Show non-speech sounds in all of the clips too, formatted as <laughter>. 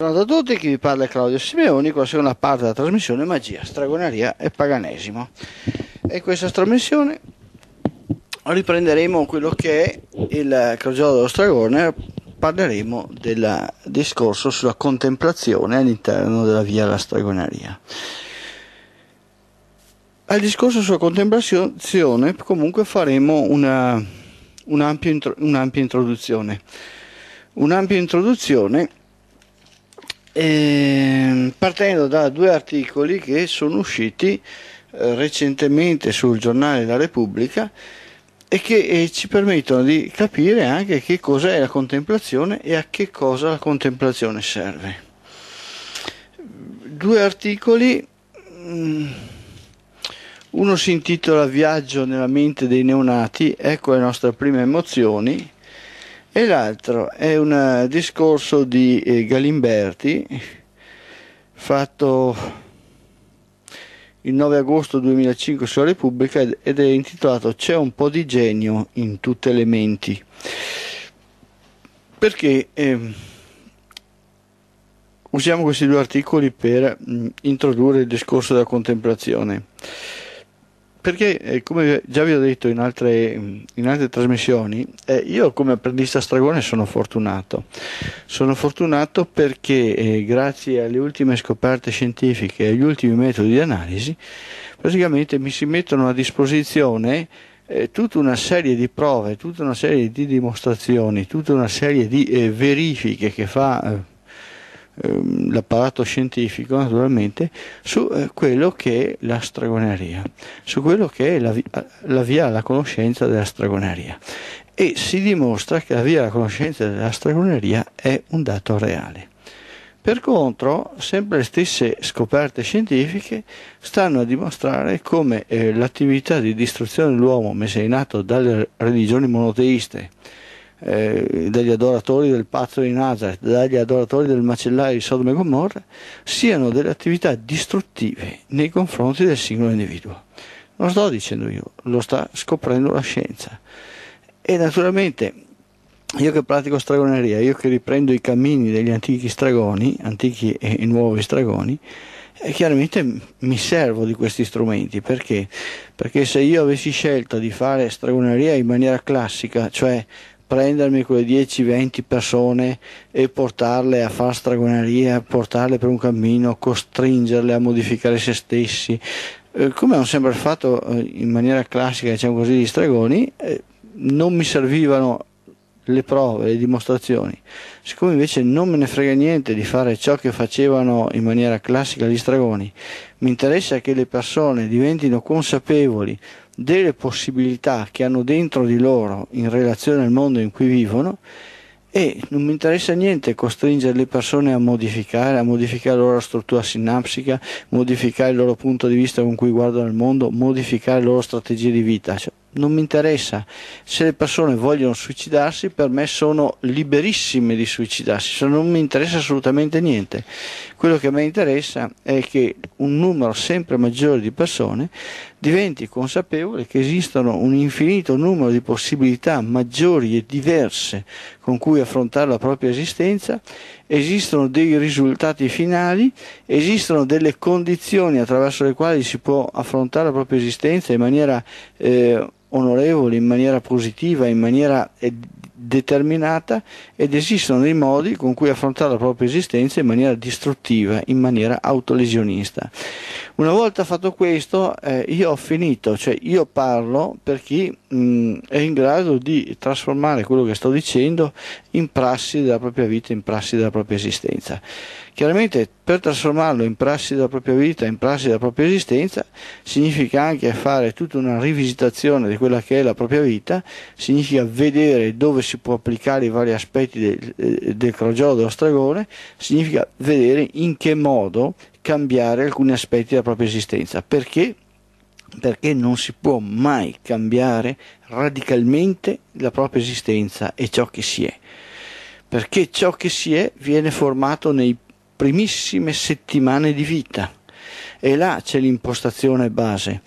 Buongiorno a tutti, chi vi parla è Claudio Simeoni con la seconda parte della trasmissione Magia, Stragoneria e Paganesimo. E questa trasmissione riprenderemo quello che è il Crogiolo dello Stragone, parleremo del discorso sulla contemplazione all'interno della via della Stragoneria. Al discorso sulla contemplazione comunque faremo una, un'ampia, un'ampia introduzione. Un'ampia introduzione eh, partendo da due articoli che sono usciti eh, recentemente sul giornale La Repubblica e che eh, ci permettono di capire anche che cos'è la contemplazione e a che cosa la contemplazione serve. Due articoli, mm, uno si intitola Viaggio nella mente dei neonati, ecco le nostre prime emozioni, e l'altro è un eh, discorso di eh, Galimberti fatto il 9 agosto 2005 sulla Repubblica ed è intitolato C'è un po' di genio in tutte le menti perché eh, usiamo questi due articoli per mh, mm, introdurre il discorso della contemplazione perché eh, come già vi ho detto in altre, in altre trasmissioni, eh, io come apprendista stragone sono fortunato. Sono fortunato perché eh, grazie alle ultime scoperte scientifiche e agli ultimi metodi di analisi, praticamente mi si mettono a disposizione eh, tutta una serie di prove, tutta una serie di dimostrazioni, tutta una serie di eh, verifiche che fa eh, Ehm, l'apparato scientifico naturalmente eh, su quello che è la stragoneria su quello che è la, la via alla conoscenza della stragoneria e si dimostra che la via alla conoscenza della stragoneria è un dato reale. Per contro, sempre le stesse scoperte scientifiche stanno a dimostrare come eh, l'attività di distruzione dell'uomo messa in atto dalle religioni monoteiste eh, degli adoratori del pazzo di Nazareth, dagli adoratori del macellaio di Sodome e Gomorra, siano delle attività distruttive nei confronti del singolo individuo. Non sto dicendo io, lo sta scoprendo la scienza. E naturalmente io che pratico stragoneria, io che riprendo i cammini degli antichi stragoni, antichi e nuovi stragoni, e eh, chiaramente mi servo di questi strumenti perché? perché se io avessi scelto di fare stragoneria in maniera classica, cioè prendermi quelle 10-20 persone e portarle a fare stregoneria, portarle per un cammino, costringerle a modificare se stessi, eh, come hanno sempre fatto eh, in maniera classica, diciamo così, gli stregoni, eh, non mi servivano le prove, le dimostrazioni. Siccome invece non me ne frega niente di fare ciò che facevano in maniera classica gli stregoni, mi interessa che le persone diventino consapevoli delle possibilità che hanno dentro di loro in relazione al mondo in cui vivono e non mi interessa niente costringere le persone a modificare, a modificare la loro struttura sinapsica, modificare il loro punto di vista con cui guardano il mondo, modificare le loro strategie di vita. Cioè, non mi interessa. Se le persone vogliono suicidarsi, per me sono liberissime di suicidarsi, cioè non mi interessa assolutamente niente. Quello che a me interessa è che un numero sempre maggiore di persone diventi consapevole che esistono un infinito numero di possibilità maggiori e diverse con cui affrontare la propria esistenza esistono dei risultati finali, esistono delle condizioni attraverso le quali si può affrontare la propria esistenza in maniera eh, onorevole, in maniera positiva, in maniera eh, determinata ed esistono dei modi con cui affrontare la propria esistenza in maniera distruttiva, in maniera autolesionista. Una volta fatto questo, eh, io ho finito, cioè io parlo per chi mh, mm, è in grado di trasformare quello che sto dicendo in prassi della propria vita, in prassi della propria esistenza. Chiaramente per trasformarlo in prassi della propria vita, in prassi della propria esistenza, significa anche fare tutta una rivisitazione di quella che è la propria vita, significa vedere dove si può applicare i vari aspetti del, eh, del crogiolo dello stregone, significa vedere in che modo cambiare alcuni aspetti della propria esistenza. Perché? perché non si può mai cambiare radicalmente la propria esistenza e ciò che si è, perché ciò che si è viene formato nei primissime settimane di vita. E là c'è l'impostazione base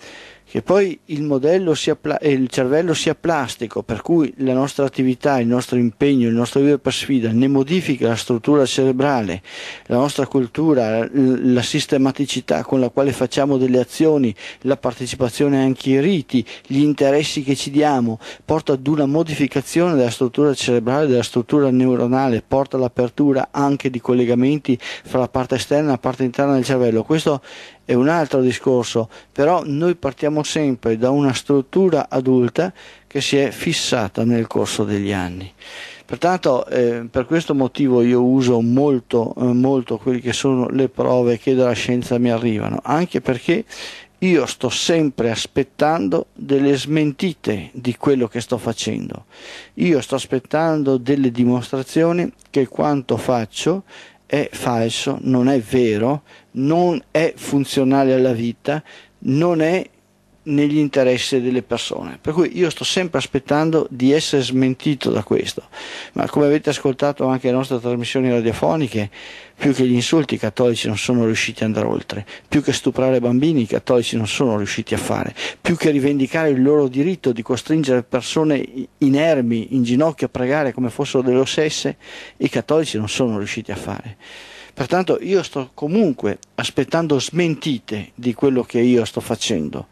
che poi il modello sia pla- eh, il cervello sia plastico, per cui la nostra attività, il nostro impegno, il nostro vivere per sfida ne modifica la struttura cerebrale, la nostra cultura, la sistematicità con la quale facciamo delle azioni, la partecipazione anche ai riti, gli interessi che ci diamo, porta ad una modificazione della struttura cerebrale, della struttura neuronale, porta all'apertura anche di collegamenti fra la parte esterna e la parte interna del cervello. Questo è un altro discorso, però noi partiamo sempre da una struttura adulta che si è fissata nel corso degli anni. Pertanto eh, per questo motivo io uso molto, eh, molto quelle che sono le prove che dalla scienza mi arrivano, anche perché io sto sempre aspettando delle smentite di quello che sto facendo, io sto aspettando delle dimostrazioni che quanto faccio è falso, non è vero, non è funzionale alla vita, non è negli interessi delle persone. Per cui io sto sempre aspettando di essere smentito da questo. Ma come avete ascoltato anche le nostre trasmissioni radiofoniche, più che gli insulti i cattolici non sono riusciti ad andare oltre, più che stuprare bambini i cattolici non sono riusciti a fare, più che rivendicare il loro diritto di costringere persone inermi in ginocchio a pregare come fossero delle ossesse, i cattolici non sono riusciti a fare. Pertanto io sto comunque aspettando smentite di quello che io sto facendo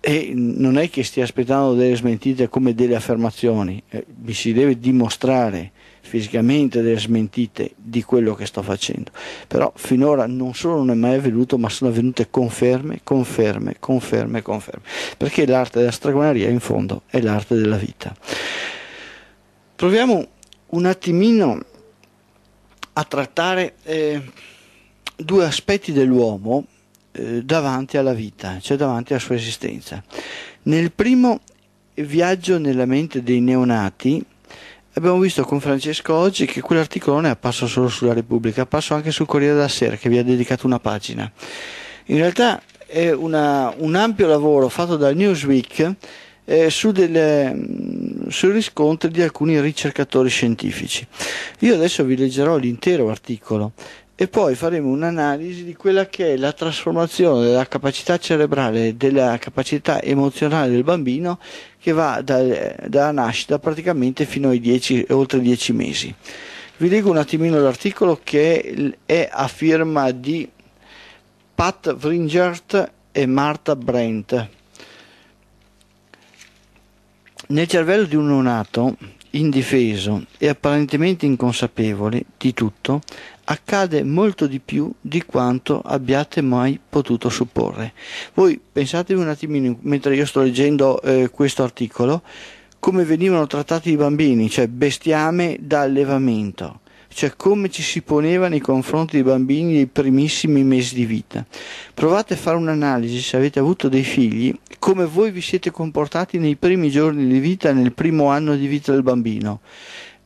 e non è che stia aspettando delle smentite come delle affermazioni, eh, mi si deve dimostrare fisicamente delle smentite di quello che sto facendo, però finora non solo non è mai avvenuto, ma sono avvenute conferme, conferme, conferme, conferme, perché l'arte della stregoneria in fondo è l'arte della vita. Proviamo un attimino a trattare eh, due aspetti dell'uomo eh, davanti alla vita, cioè davanti alla sua esistenza. Nel primo viaggio nella mente dei neonati, abbiamo visto con Francesco oggi che quell'articolo non è apparso solo sulla Repubblica, è apparso anche sul Corriere della Sera che vi ha dedicato una pagina. In realtà è una, un ampio lavoro fatto da Newsweek eh, su delle, mm, sui riscontri di alcuni ricercatori scientifici. Io adesso vi leggerò l'intero articolo e poi faremo un'analisi di quella che è la trasformazione della capacità cerebrale e della capacità emozionale del bambino che va dal, dalla nascita praticamente fino ai 10, oltre 10 mesi. Vi leggo un attimino l'articolo che è a firma di Pat Vringert e Martha Brent nel cervello di un neonato, indifeso e apparentemente inconsapevole di tutto, accade molto di più di quanto abbiate mai potuto supporre. Voi pensatevi un attimino, mentre io sto leggendo eh, questo articolo, come venivano trattati i bambini, cioè bestiame da allevamento cioè come ci si poneva nei confronti dei bambini nei primissimi mesi di vita. Provate a fare un'analisi, se avete avuto dei figli, come voi vi siete comportati nei primi giorni di vita, nel primo anno di vita del bambino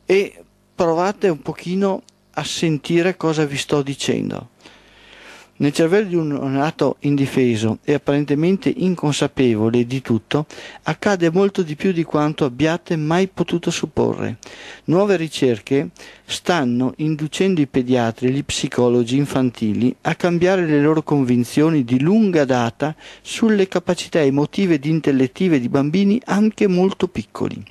e provate un pochino a sentire cosa vi sto dicendo. Nel cervello di un neonato indifeso e apparentemente inconsapevole di tutto, accade molto di più di quanto abbiate mai potuto supporre. Nuove ricerche stanno inducendo i pediatri e gli psicologi infantili a cambiare le loro convinzioni di lunga data sulle capacità emotive ed intellettive di bambini anche molto piccoli.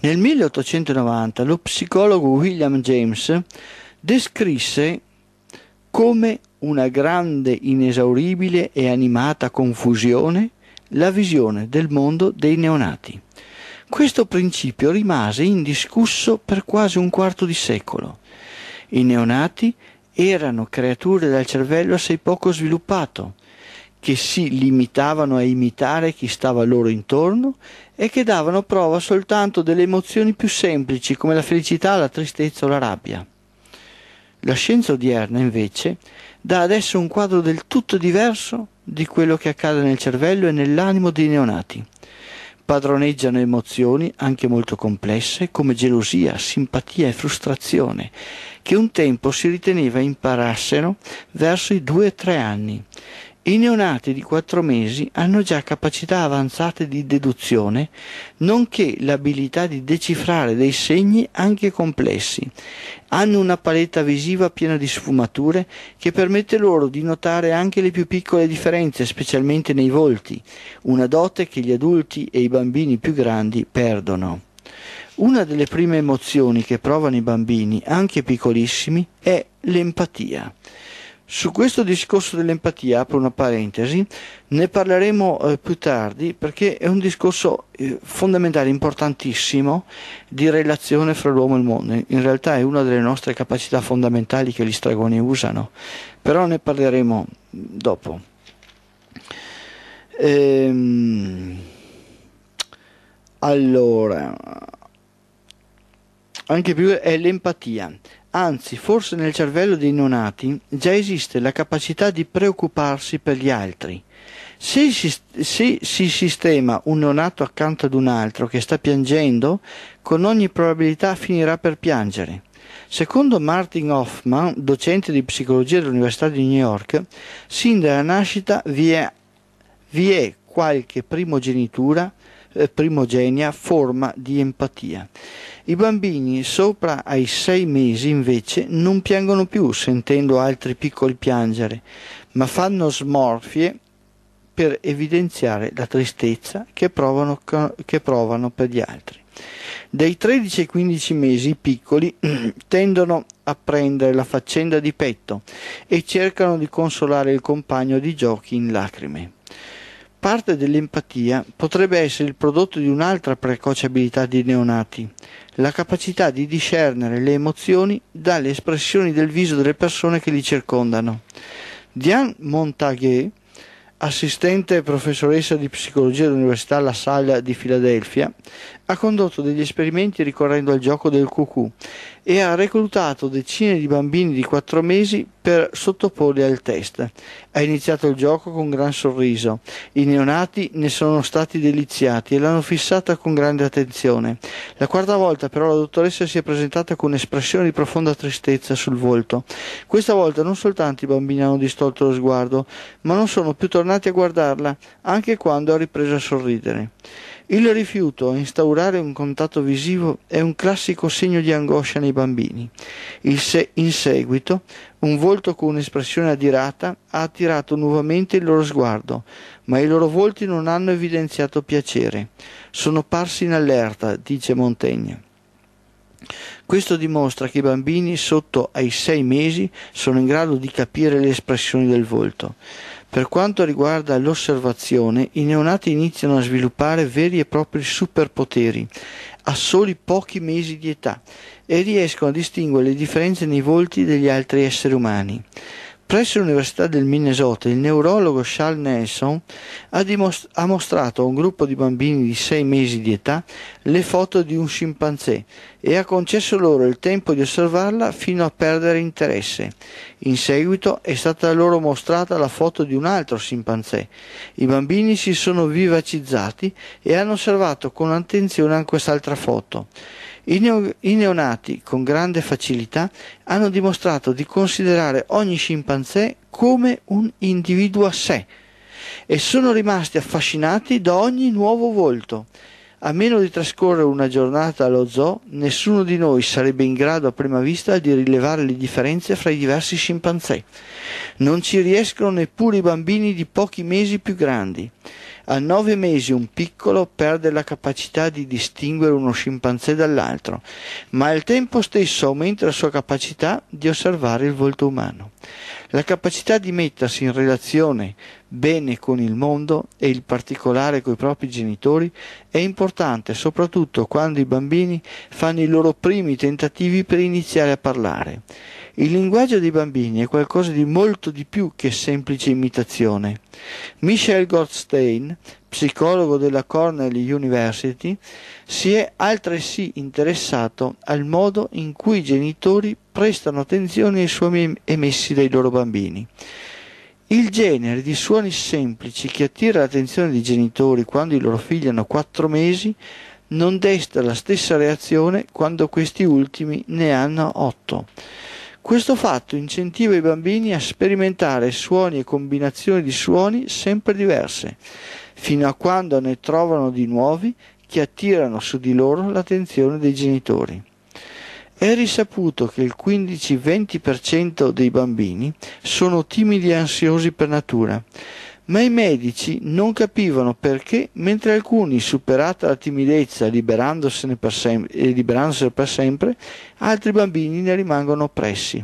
Nel 1890 lo psicologo William James descrisse come una grande, inesauribile e animata confusione la visione del mondo dei neonati. Questo principio rimase indiscusso per quasi un quarto di secolo. I neonati erano creature dal cervello assai poco sviluppato, che si limitavano a imitare chi stava loro intorno e che davano prova soltanto delle emozioni più semplici come la felicità, la tristezza o la rabbia. La scienza odierna, invece, dà adesso un quadro del tutto diverso di quello che accade nel cervello e nell'animo dei neonati. Padroneggiano emozioni, anche molto complesse, come gelosia, simpatia e frustrazione, che un tempo si riteneva imparassero verso i due o tre anni i neonati di quattro mesi hanno già capacità avanzate di deduzione, nonché l'abilità di decifrare dei segni anche complessi. Hanno una paletta visiva piena di sfumature che permette loro di notare anche le più piccole differenze, specialmente nei volti, una dote che gli adulti e i bambini più grandi perdono. Una delle prime emozioni che provano i bambini, anche piccolissimi, è l'empatia. Su questo discorso dell'empatia, apro una parentesi, ne parleremo eh, più tardi perché è un discorso eh, fondamentale, importantissimo, di relazione fra l'uomo e il mondo. In realtà è una delle nostre capacità fondamentali che gli stragoni usano, però ne parleremo mm, dopo. Ehm, allora, anche più è l'empatia. Anzi, forse nel cervello dei neonati già esiste la capacità di preoccuparsi per gli altri. Se si, se si, sistema un neonato accanto ad un altro che sta piangendo, con ogni probabilità finirà per piangere. Secondo Martin Hoffman, docente di psicologia dell'Università di New York, sin dalla nascita vi è, vi è qualche primogenitura eh, primogenia forma di empatia. I bambini sopra ai sei mesi invece non piangono più sentendo altri piccoli piangere, ma fanno smorfie per evidenziare la tristezza che provano, che provano per gli altri. Dai 13 ai 15 mesi i piccoli <clears throat> tendono a prendere la faccenda di petto e cercano di consolare il compagno di giochi in lacrime. Parte dell'empatia potrebbe essere il prodotto di un'altra precoce abilità dei neonati, la capacità di discernere le emozioni dalle espressioni del viso delle persone che li circondano. Diane Montague, assistente professoressa di psicologia dell'Università La Salle di Filadelfia, ha condotto degli esperimenti ricorrendo al gioco del cucù e ha reclutato decine di bambini di quattro mesi per sottoporli al test. Ha iniziato il gioco con gran sorriso. I neonati ne sono stati deliziati e l'hanno fissata con grande attenzione. La quarta volta però la dottoressa si è presentata con espressione di profonda tristezza sul volto. Questa volta non soltanto i bambini hanno distolto lo sguardo, ma non sono più tornati a guardarla, anche quando ha ripreso a sorridere. Il rifiuto a instaurare un contatto visivo è un classico segno di angoscia nei bambini. Se- in seguito, un volto con un'espressione adirata ha attirato nuovamente il loro sguardo, ma i loro volti non hanno evidenziato piacere. Sono parsi in allerta, dice Montaigne. Questo dimostra che i bambini sotto ai sei mesi sono in grado di capire le espressioni del volto. Per quanto riguarda l'osservazione, i neonati iniziano a sviluppare veri e propri superpoteri a soli pochi mesi di età e riescono a distinguere le differenze nei volti degli altri esseri umani. Presso l'Università del Minnesota il neurologo Charles Nelson ha, dimost- ha, mostrato a un gruppo di bambini di 6 mesi di età le foto di un scimpanzé e ha concesso loro il tempo di osservarla fino a perdere interesse. In seguito è stata loro mostrata la foto di un altro scimpanzé. I bambini si sono vivacizzati e hanno osservato con attenzione anche quest'altra foto. I, neonati, con grande facilità, hanno dimostrato di considerare ogni scimpanzé come un individuo a sé e sono rimasti affascinati da ogni nuovo volto. A meno di trascorrere una giornata allo zoo, nessuno di noi sarebbe in grado a prima vista di rilevare le differenze fra i diversi scimpanzé. Non ci riescono neppure i bambini di pochi mesi più grandi. A nove mesi un piccolo perde la capacità di distinguere uno scimpanzé dall'altro, ma al tempo stesso aumenta la sua capacità di osservare il volto umano. La capacità di mettersi in relazione bene con il mondo e il particolare coi propri genitori è importante soprattutto quando i bambini fanno i loro primi tentativi per iniziare a parlare. Il linguaggio dei bambini è qualcosa di molto di più che semplice imitazione. Michel Goldstein, psicologo della Cornell University, si è altresì interessato al modo in cui i genitori prestano attenzione ai suoni emessi dai loro bambini. Il genere di suoni semplici che attira l'attenzione dei genitori quando i loro figli hanno quattro mesi non desta la stessa reazione quando questi ultimi ne hanno otto. Questo fatto incentiva i bambini a sperimentare suoni e combinazioni di suoni sempre diverse, fino a quando ne trovano di nuovi che attirano su di loro l'attenzione dei genitori. È risaputo che il 15-20% dei bambini sono timidi e ansiosi per natura ma i medici non capivano perché, mentre alcuni, superata la timidezza liberandosene per sem- e eh, liberandosene per sempre, altri bambini ne rimangono oppressi.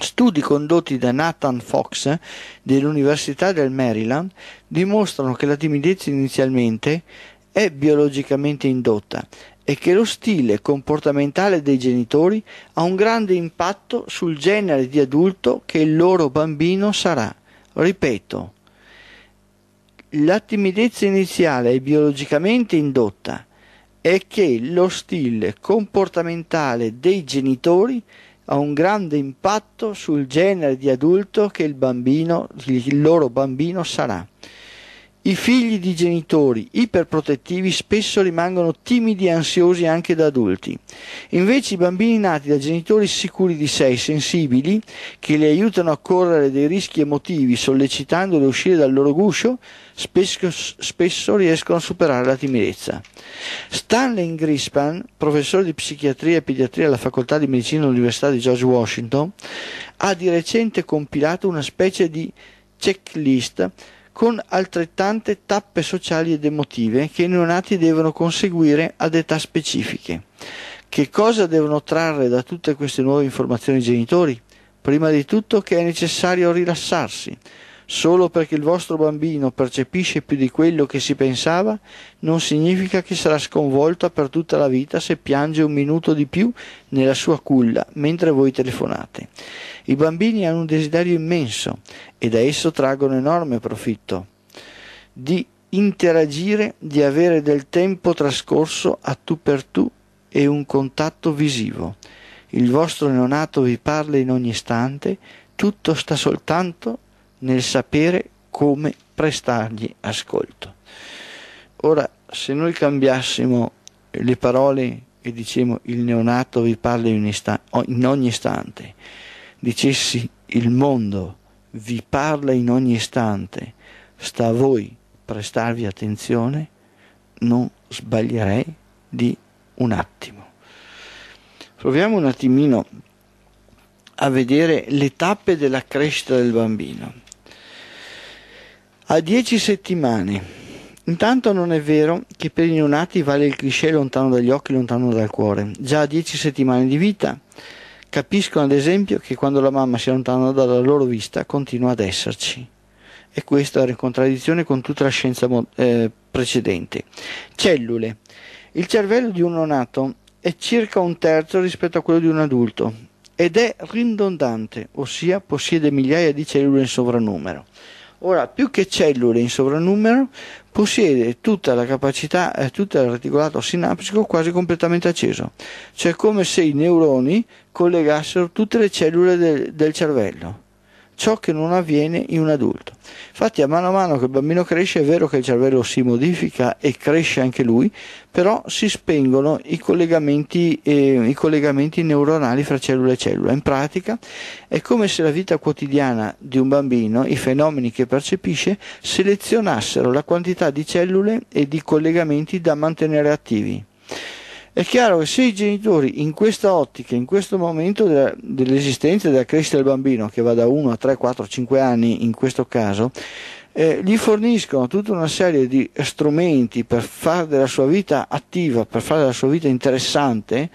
Studi condotti da Nathan Fox eh, dell'Università del Maryland dimostrano che la timidezza inizialmente è biologicamente indotta e che lo stile comportamentale dei genitori ha un grande impatto sul genere di adulto che il loro bambino sarà. Ripeto, la timidezza iniziale è biologicamente indotta è che lo stile comportamentale dei genitori ha un grande impatto sul genere di adulto che il, bambino, il loro bambino sarà. I figli di genitori iperprotettivi spesso rimangono timidi e ansiosi anche da adulti. Invece i bambini nati da genitori sicuri di sé e sensibili, che li aiutano a correre dei rischi emotivi sollecitandoli a uscire dal loro guscio, spesso, spesso riescono a superare la timidezza. Stanley Grispan, professore di psichiatria e pediatria alla facoltà di medicina dell'Università di George Washington, ha di recente compilato una specie di checklist con altrettante tappe sociali ed emotive che i neonati devono conseguire ad età specifiche. Che cosa devono trarre da tutte queste nuove informazioni i genitori? Prima di tutto che è necessario rilassarsi, Solo perché il vostro bambino percepisce più di quello che si pensava, non significa che sarà sconvolta per tutta la vita se piange un minuto di più nella sua culla mentre voi telefonate. I bambini hanno un desiderio immenso e da esso traggono enorme profitto. Di interagire, di avere del tempo trascorso a tu per tu e un contatto visivo. Il vostro neonato vi parla in ogni istante, tutto sta soltanto nel sapere come prestargli ascolto. Ora, se noi cambiassimo le parole e diciamo il neonato vi parla in, istan- in ogni istante, dicessi il mondo vi parla in ogni istante, sta a voi prestarvi attenzione, non sbaglierei di un attimo. Proviamo un attimino a vedere le tappe della crescita del bambino a dieci settimane. Intanto non è vero che per i neonati vale il cliché lontano dagli occhi, lontano dal cuore. Già a dieci settimane di vita capiscono ad esempio che quando la mamma si allontana dalla loro vista continua ad esserci. E questo era in contraddizione con tutta la scienza mo- eh, precedente. Cellule. Il cervello di un neonato è circa un terzo rispetto a quello di un adulto ed è ridondante, ossia possiede migliaia di cellule in sovrannumero. Ora, più che cellule in sovrannumero, possiede tutta la capacità, eh, tutto l'articolato sinaptico quasi completamente acceso, cioè come se i neuroni collegassero tutte le cellule del, del cervello ciò che non avviene in un adulto. Infatti a mano a mano che il bambino cresce è vero che il cervello si modifica e cresce anche lui, però si spengono i collegamenti, eh, i collegamenti neuronali fra cellula e cellula. In pratica è come se la vita quotidiana di un bambino, i fenomeni che percepisce, selezionassero la quantità di cellule e di collegamenti da mantenere attivi. È chiaro che se i genitori in questa ottica, in questo momento della, dell'esistenza e della crescita del bambino, che va da 1 a 3, 4, 5 anni in questo caso, eh, gli forniscono tutta una serie di strumenti per fare della sua vita attiva, per fare della sua vita interessante,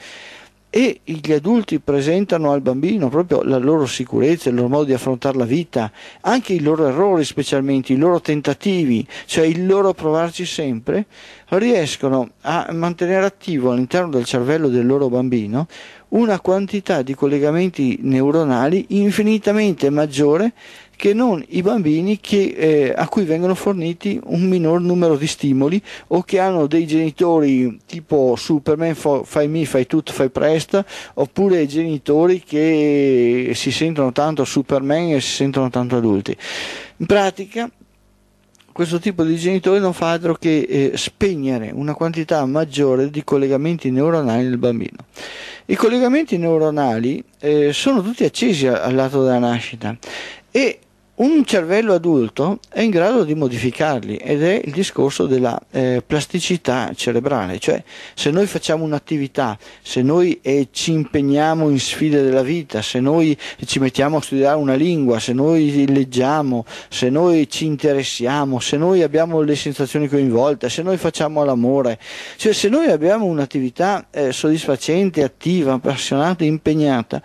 e gli adulti presentano al bambino proprio la loro sicurezza, il loro modo di affrontare la vita, anche i loro errori specialmente, i loro tentativi, cioè il loro provarci sempre, riescono a mantenere attivo all'interno del cervello del loro bambino una quantità di collegamenti neuronali infinitamente maggiore che non i bambini che, eh, a cui vengono forniti un minor numero di stimoli o che hanno dei genitori tipo Superman, fai mi, fai tutto, fai presto, oppure genitori che si sentono tanto Superman e si sentono tanto adulti. In pratica questo tipo di genitore non fa altro che eh, spegnere una quantità maggiore di collegamenti neuronali nel bambino. I collegamenti neuronali eh, sono tutti accesi al, al lato della nascita e un cervello adulto è in grado di modificarli ed è il discorso della eh, plasticità cerebrale, cioè se noi facciamo un'attività, se noi eh, ci impegniamo in sfide della vita, se noi ci mettiamo a studiare una lingua, se noi leggiamo, se noi ci interessiamo, se noi abbiamo le sensazioni coinvolte, se noi facciamo l'amore, cioè se noi abbiamo un'attività eh, soddisfacente, attiva, appassionata, impegnata,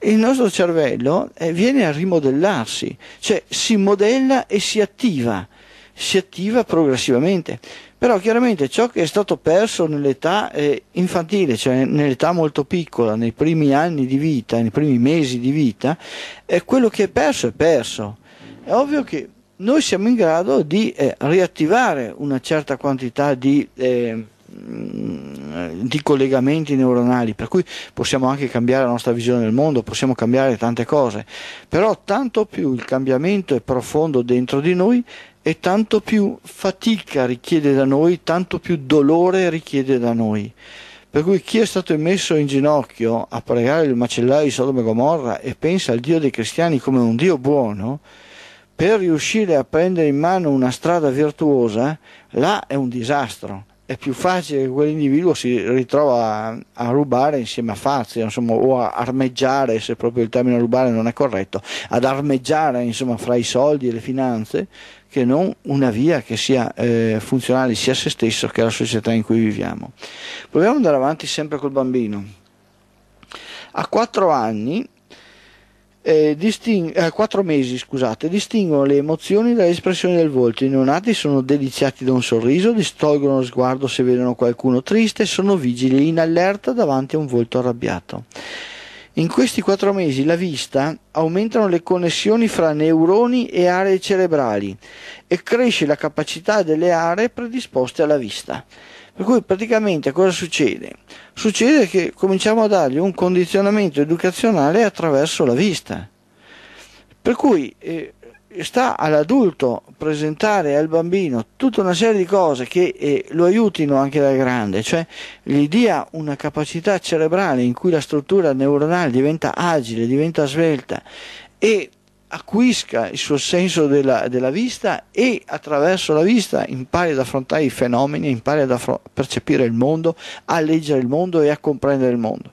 il nostro cervello eh, viene a rimodellarsi, cioè si modella e si attiva, si attiva progressivamente. Però chiaramente ciò che è stato perso nell'età eh, infantile, cioè nell'età molto piccola, nei primi anni di vita, nei primi mesi di vita, è quello che è perso è perso. È ovvio che noi siamo in grado di eh, riattivare una certa quantità di... Eh, Mm, di collegamenti neuronali, per cui possiamo anche cambiare la nostra visione del mondo, possiamo cambiare tante cose, però tanto più il cambiamento è profondo dentro di noi e tanto più fatica richiede da noi, tanto più dolore richiede da noi. Per cui chi è stato messo in ginocchio a pregare il macellaio di Sodoma e Gomorra e pensa al Dio dei cristiani come un Dio buono, per riuscire a prendere in mano una strada virtuosa, là è un disastro è più facile che quell'individuo si ritrova a, a rubare insieme a Fazio, insomma, o a armeggiare, se proprio il termine rubare non è corretto, ad armeggiare insomma, fra i soldi e le finanze, che non una via che sia eh, funzionale sia a se stesso che alla società in cui viviamo. Proviamo ad andare avanti sempre col bambino. A 4 anni eh, disting- eh, quattro mesi, scusate, distinguono le emozioni dalle espressioni del volto. I neonati sono deliziati da un sorriso, distolgono lo sguardo se vedono qualcuno triste, e sono vigili in allerta davanti a un volto arrabbiato. In questi quattro mesi la vista aumentano le connessioni fra neuroni e aree cerebrali e cresce la capacità delle aree predisposte alla vista. Per cui praticamente cosa succede? Succede che cominciamo a dargli un condizionamento educazionale attraverso la vista. Per cui eh, sta all'adulto presentare al bambino tutta una serie di cose che eh, lo aiutino anche da grande, cioè gli dia una capacità cerebrale in cui la struttura neuronale diventa agile, diventa svelta e acquisisca il suo senso della, della, vista e attraverso la vista impari ad affrontare i fenomeni, impari ad affron- percepire il mondo, a leggere il mondo e a comprendere il mondo.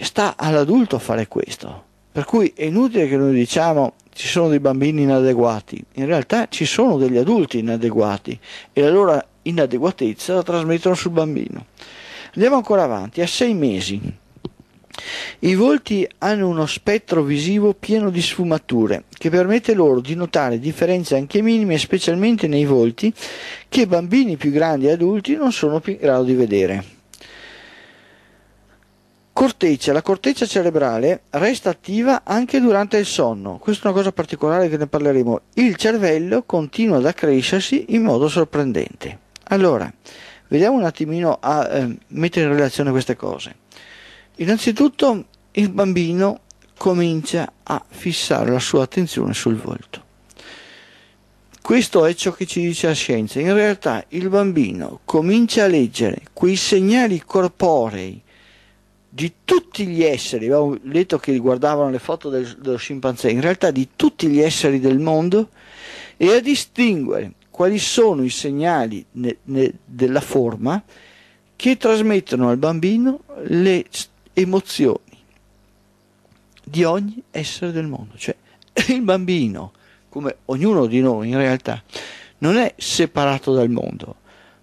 Sta all'adulto fare questo. Per cui è inutile che noi diciamo ci sono dei bambini inadeguati, in realtà ci sono degli adulti inadeguati e la loro inadeguatezza la trasmettono sul bambino. Andiamo ancora avanti, a sei mesi i volti hanno uno spettro visivo pieno di sfumature, che permette loro di notare differenze anche minime, specialmente nei volti, che bambini più grandi e adulti non sono più in grado di vedere. Corteccia. La corteccia cerebrale resta attiva anche durante il sonno. Questa è una cosa particolare che ne parleremo. Il cervello continua ad accrescersi in modo sorprendente. Allora, vediamo un attimino a eh, mettere in relazione queste cose. Innanzitutto il bambino comincia a fissare la sua attenzione sul volto. Questo è ciò che ci dice la scienza. In realtà il bambino comincia a leggere quei segnali corporei di tutti gli esseri, abbiamo letto che riguardavano le foto del, dello scimpanzé, in realtà di tutti gli esseri del mondo e a distinguere quali sono i segnali ne, ne, della forma che trasmettono al bambino le emozioni di ogni essere del mondo. Cioè <laughs> il bambino, come ognuno di noi in realtà, non è separato dal mondo,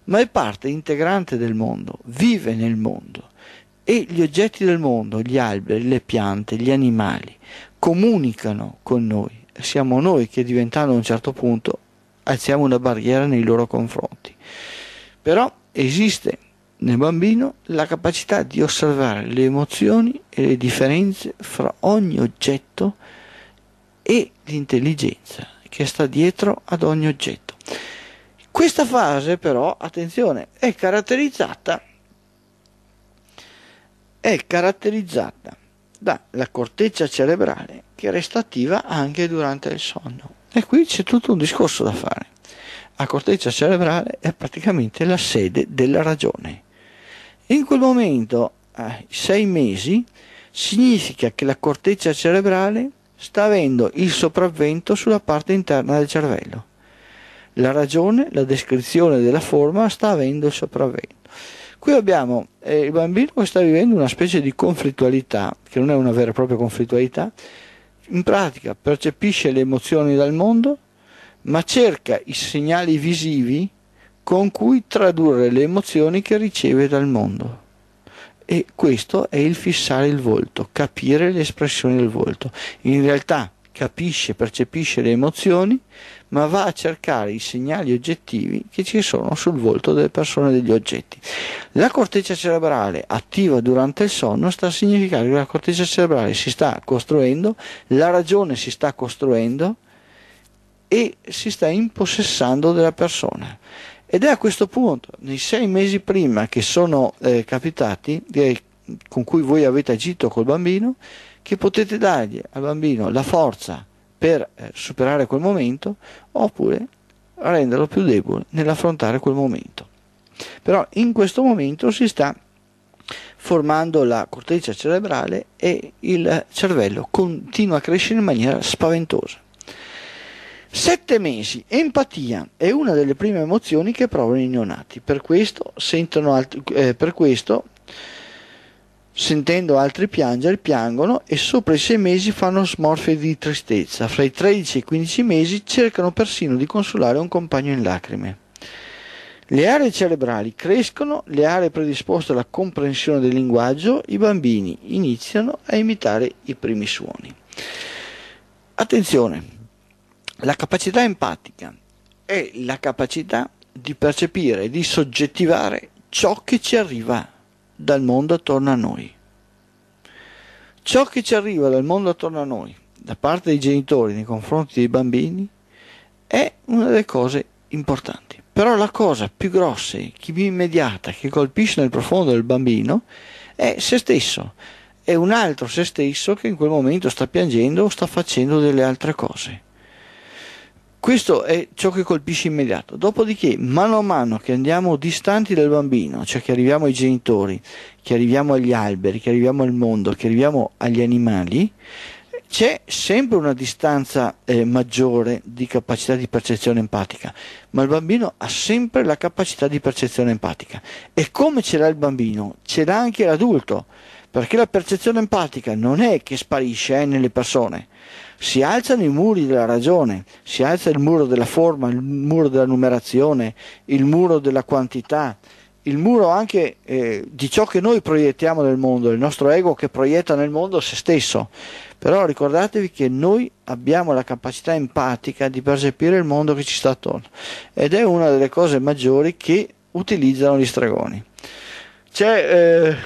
ma è parte integrante del mondo, vive nel mondo e gli oggetti del mondo, gli alberi, le piante, gli animali, comunicano con noi. Siamo noi che diventando a un certo punto alziamo una barriera nei loro confronti. Però esiste nel bambino la capacità di osservare le emozioni e le differenze fra ogni oggetto e l'intelligenza che sta dietro ad ogni oggetto. Questa fase però, attenzione, è caratterizzata, è caratterizzata dalla corteccia cerebrale che resta attiva anche durante il sonno. E qui c'è tutto un discorso da fare. La corteccia cerebrale è praticamente la sede della ragione in quel momento, a eh, sei mesi, significa che la corteccia cerebrale sta avendo il sopravvento sulla parte interna del cervello. La ragione, la descrizione della forma sta avendo il sopravvento. Qui abbiamo eh, il bambino che sta vivendo una specie di conflittualità, che non è una vera e propria conflittualità, in pratica percepisce le emozioni dal mondo, ma cerca i segnali visivi con cui tradurre le emozioni che riceve dal mondo. E questo è il fissare il volto, capire le espressioni del volto. In realtà capisce, percepisce le emozioni, ma va a cercare i segnali oggettivi che ci sono sul volto delle persone e degli oggetti. La corteccia cerebrale attiva durante il sonno sta a significare che la corteccia cerebrale si sta costruendo, la ragione si sta costruendo e si sta impossessando della persona. Ed è a questo punto, nei sei mesi prima che sono eh, capitati, eh, con cui voi avete agito col bambino, che potete dargli al bambino la forza per eh, superare quel momento oppure renderlo più debole nell'affrontare quel momento. Però in questo momento si sta formando la corteccia cerebrale e il cervello continua a crescere in maniera spaventosa. Sette mesi, empatia, è una delle prime emozioni che provano i neonati, per questo, alt- eh, per questo sentendo altri piangere, piangono e sopra i sei mesi fanno smorfie di tristezza, fra i 13 e i 15 mesi cercano persino di consolare un compagno in lacrime. Le aree cerebrali crescono, le aree predisposte alla comprensione del linguaggio, i bambini iniziano a imitare i primi suoni. Attenzione, la capacità empatica è la capacità di percepire, di soggettivare ciò che ci arriva dal mondo attorno a noi. Ciò che ci arriva dal mondo attorno a noi, da parte dei genitori nei confronti dei bambini, è una delle cose importanti. Però la cosa più grossa, più immediata, che colpisce nel profondo del bambino, è se stesso, è un altro se stesso che in quel momento sta piangendo o sta facendo delle altre cose. Questo è ciò che colpisce immediato. Dopodiché, mano a mano che andiamo distanti dal bambino, cioè che arriviamo ai genitori, che arriviamo agli alberi, che arriviamo al mondo, che arriviamo agli animali, c'è sempre una distanza eh, maggiore di capacità di percezione empatica, ma il bambino ha sempre la capacità di percezione empatica. E come ce l'ha il bambino, ce l'ha anche l'adulto, perché la percezione empatica non è che sparisce eh, nelle persone, si alzano i muri della ragione, si alza il muro della forma, il muro della numerazione, il muro della quantità, il muro anche eh, di ciò che noi proiettiamo nel mondo, il nostro ego che proietta nel mondo se stesso. Però ricordatevi che noi abbiamo la capacità empatica di percepire il mondo che ci sta attorno ed è una delle cose maggiori che utilizzano gli stregoni. C'è eh,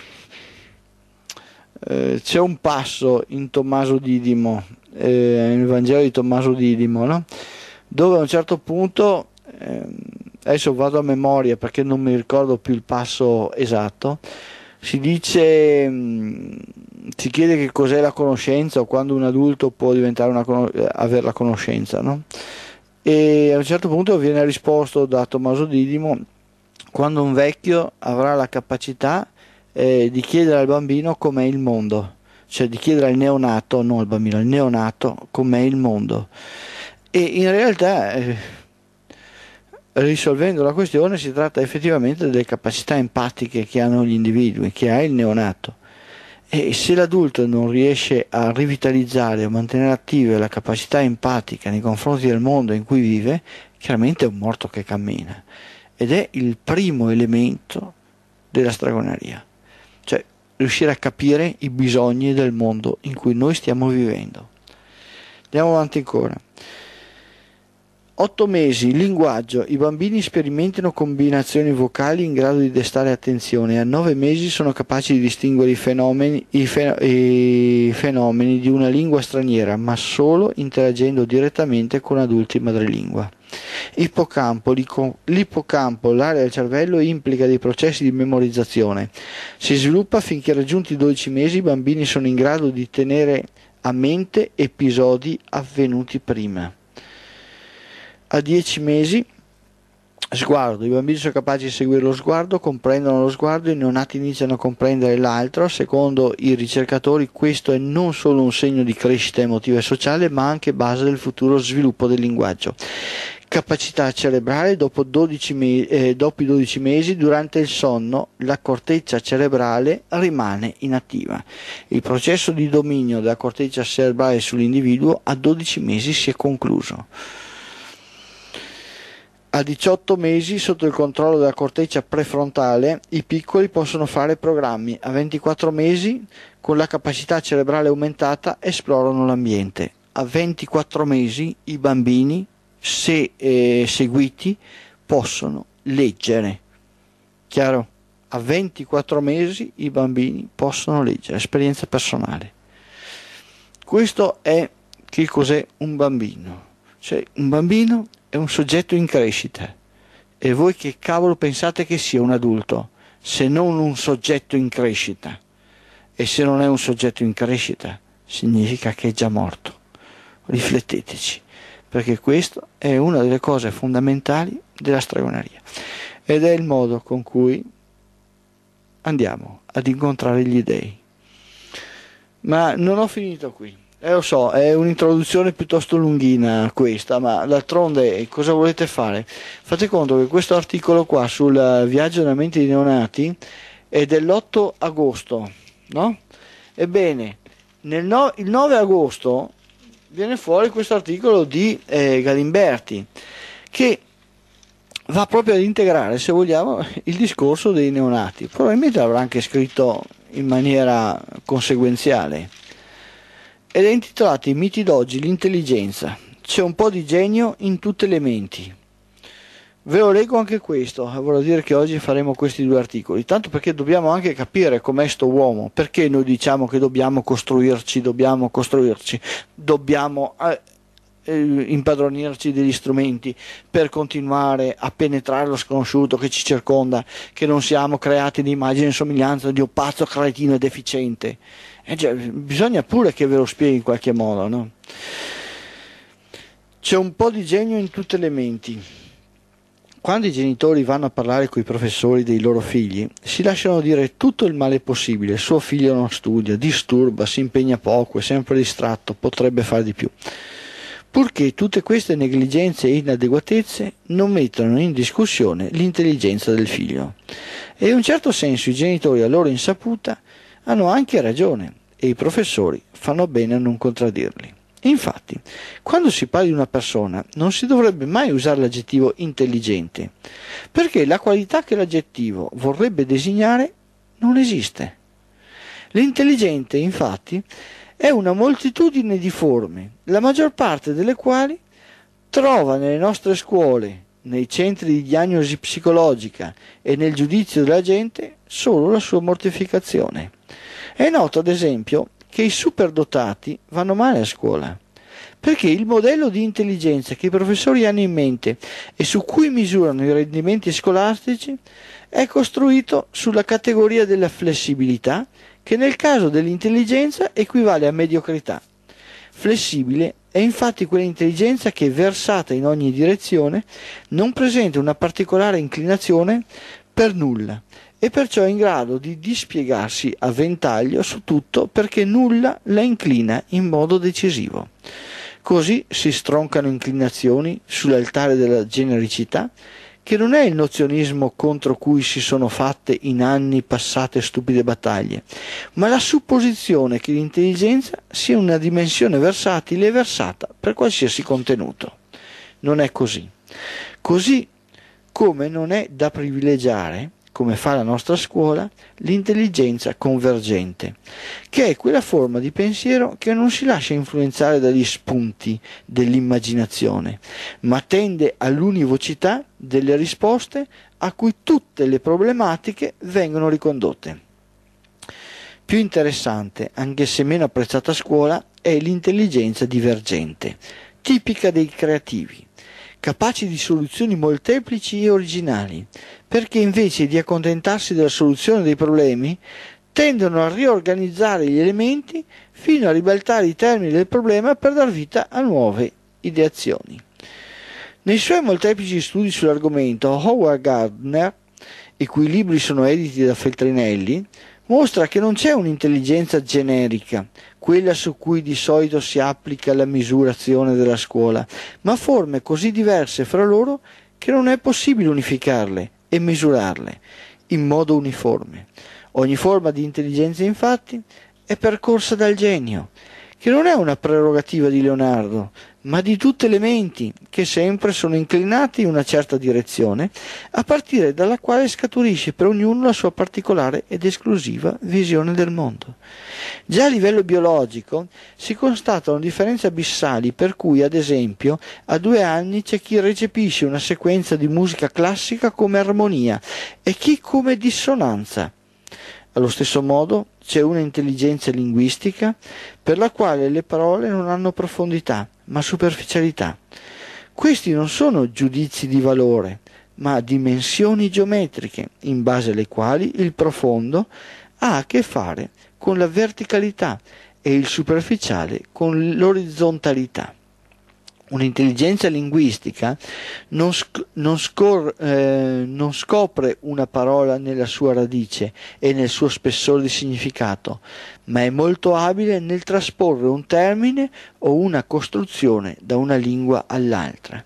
eh, c'è un passo in Tommaso Didimo, eh, nel Vangelo di Tommaso Didimo, no? dove a un certo punto, eh, adesso vado a memoria perché non mi ricordo più il passo esatto, si dice, mm, si chiede che cos'è la conoscenza o quando un adulto può diventare una, eh, avere la conoscenza, no? e a un certo punto viene risposto da Tommaso Didimo quando un vecchio avrà la capacità eh, di chiedere al bambino com'è il mondo, cioè di chiedere al neonato, non al bambino, al neonato com'è il mondo. E in realtà, eh, risolvendo la questione, si tratta effettivamente delle capacità empatiche che hanno gli individui, che ha il neonato. E se l'adulto non riesce a rivitalizzare o mantenere attiva la capacità empatica nei confronti del mondo in cui vive, chiaramente è un morto che cammina. Ed è il primo elemento della stregoneria riuscire a capire i bisogni del mondo in cui noi stiamo vivendo. Andiamo avanti ancora. 8 mesi, linguaggio. I bambini sperimentano combinazioni vocali in grado di destare attenzione. A 9 mesi sono capaci di distinguere i fenomeni, i, fe, i fenomeni di una lingua straniera, ma solo interagendo direttamente con adulti madrelingua. Ippocampo, l'ippocampo, l'area del cervello, implica dei processi di memorizzazione. Si sviluppa finché raggiunti i 12 mesi i bambini sono in grado di tenere a mente episodi avvenuti prima. A 10 mesi Sguardo. I bambini sono capaci di seguire lo sguardo, comprendono lo sguardo, i neonati iniziano a comprendere l'altro. Secondo i ricercatori questo è non solo un segno di crescita emotiva e sociale, ma anche base del futuro sviluppo del linguaggio capacità cerebrale dopo, 12 me- eh, dopo i 12 mesi durante il sonno la corteccia cerebrale rimane inattiva. Il processo di dominio della corteccia cerebrale sull'individuo a 12 mesi si è concluso. A 18 mesi, sotto il controllo della corteccia prefrontale, i piccoli possono fare programmi. A 24 mesi, con la capacità cerebrale aumentata, esplorano l'ambiente. A 24 mesi, i bambini se eh, seguiti, possono leggere. Chiaro? A 24 mesi i bambini possono leggere, esperienza personale. Questo è che cos'è un bambino. Cioè, un bambino è un soggetto in crescita. E voi che cavolo pensate che sia un adulto se non un soggetto in crescita? E se non è un soggetto in crescita, significa che è già morto. Rifletteteci perché questa è una delle cose fondamentali della stregoneria ed è il modo con cui andiamo ad incontrare gli dei. Ma non ho finito qui. Eh, lo so, è un'introduzione piuttosto lunghina questa, ma d'altronde eh, cosa volete fare? Fate conto che questo articolo qua sul viaggio nella mente dei neonati è dell'8 agosto, no? Ebbene, no, il 9 agosto viene fuori questo articolo di eh, Galimberti che va proprio ad integrare, se vogliamo, il discorso dei neonati. Probabilmente l'avrà anche scritto in maniera conseguenziale. Ed è intitolato I miti d'oggi, l'intelligenza. C'è un po' di genio in tutte le menti. Ve lo leggo anche questo, eh, vorrei dire che oggi faremo questi due articoli, tanto perché dobbiamo anche capire com'è sto uomo, perché noi diciamo che dobbiamo costruirci, dobbiamo costruirci, dobbiamo eh, eh, impadronirci degli strumenti per continuare a penetrare lo sconosciuto che ci circonda, che non siamo creati di immagine e somiglianza di un pazzo cretino e deficiente. Eh, già, bisogna pure che ve lo spieghi in qualche modo, no? C'è un po' di genio in tutte le menti quando i genitori vanno a parlare con i professori dei loro figli, si lasciano dire tutto il male possibile, suo figlio non studia, disturba, si impegna poco, è sempre distratto, potrebbe fare di più. Purché tutte queste negligenze e inadeguatezze non mettano in discussione l'intelligenza del figlio. E in un certo senso i genitori a loro insaputa hanno anche ragione e i professori fanno bene a non contraddirli. Infatti, quando si parla di una persona non si dovrebbe mai usare l'aggettivo intelligente, perché la qualità che l'aggettivo vorrebbe designare non esiste. L'intelligente, infatti, è una moltitudine di forme, la maggior parte delle quali trova nelle nostre scuole, nei centri di diagnosi psicologica e nel giudizio della gente solo la sua mortificazione. È noto, ad esempio, che i superdotati vanno male a scuola. Perché il modello di intelligenza che i professori hanno in mente e su cui misurano i rendimenti scolastici è costruito sulla categoria della flessibilità, che nel caso dell'intelligenza equivale a mediocrità. Flessibile è infatti quell'intelligenza che, versata in ogni direzione, non presenta una particolare inclinazione per nulla e perciò è in grado di dispiegarsi a ventaglio su tutto perché nulla la inclina in modo decisivo. Così si stroncano inclinazioni sull'altare della genericità, che non è il nozionismo contro cui si sono fatte in anni passate stupide battaglie, ma la supposizione che l'intelligenza sia una dimensione versatile e versata per qualsiasi contenuto. Non è così. Così come non è da privilegiare come fa la nostra scuola, l'intelligenza convergente, che è quella forma di pensiero che non si lascia influenzare dagli spunti dell'immaginazione, ma tende all'univocità delle risposte a cui tutte le problematiche vengono ricondotte. Più interessante, anche se meno apprezzata a scuola, è l'intelligenza divergente, tipica dei creativi capaci di soluzioni molteplici e originali, perché invece di accontentarsi della soluzione dei problemi, tendono a riorganizzare gli elementi fino a ribaltare i termini del problema per dar vita a nuove ideazioni. Nei suoi molteplici studi sull'argomento, Howard Gardner, i cui libri sono editi da Feltrinelli, mostra che non c'è un'intelligenza generica, quella su cui di solito si applica la misurazione della scuola, ma forme così diverse fra loro che non è possibile unificarle e misurarle in modo uniforme. Ogni forma di intelligenza infatti è percorsa dal genio, che non è una prerogativa di Leonardo, ma di tutte le menti, che sempre sono inclinate in una certa direzione, a partire dalla quale scaturisce per ognuno la sua particolare ed esclusiva visione del mondo. Già a livello biologico si constatano differenze abissali per cui, ad esempio, a due anni c'è chi recepisce una sequenza di musica classica come armonia e chi come dissonanza. Allo stesso modo, c'è una intelligenza linguistica per la quale le parole non hanno profondità, ma superficialità. Questi non sono giudizi di valore, ma dimensioni geometriche, in base alle quali il profondo ha a che fare con la verticalità e il superficiale con l'orizzontalità un'intelligenza linguistica non, sc- non, scor- eh, non, scopre una parola nella sua radice e nel suo spessore di significato, ma è molto abile nel trasporre un termine o una costruzione da una lingua all'altra.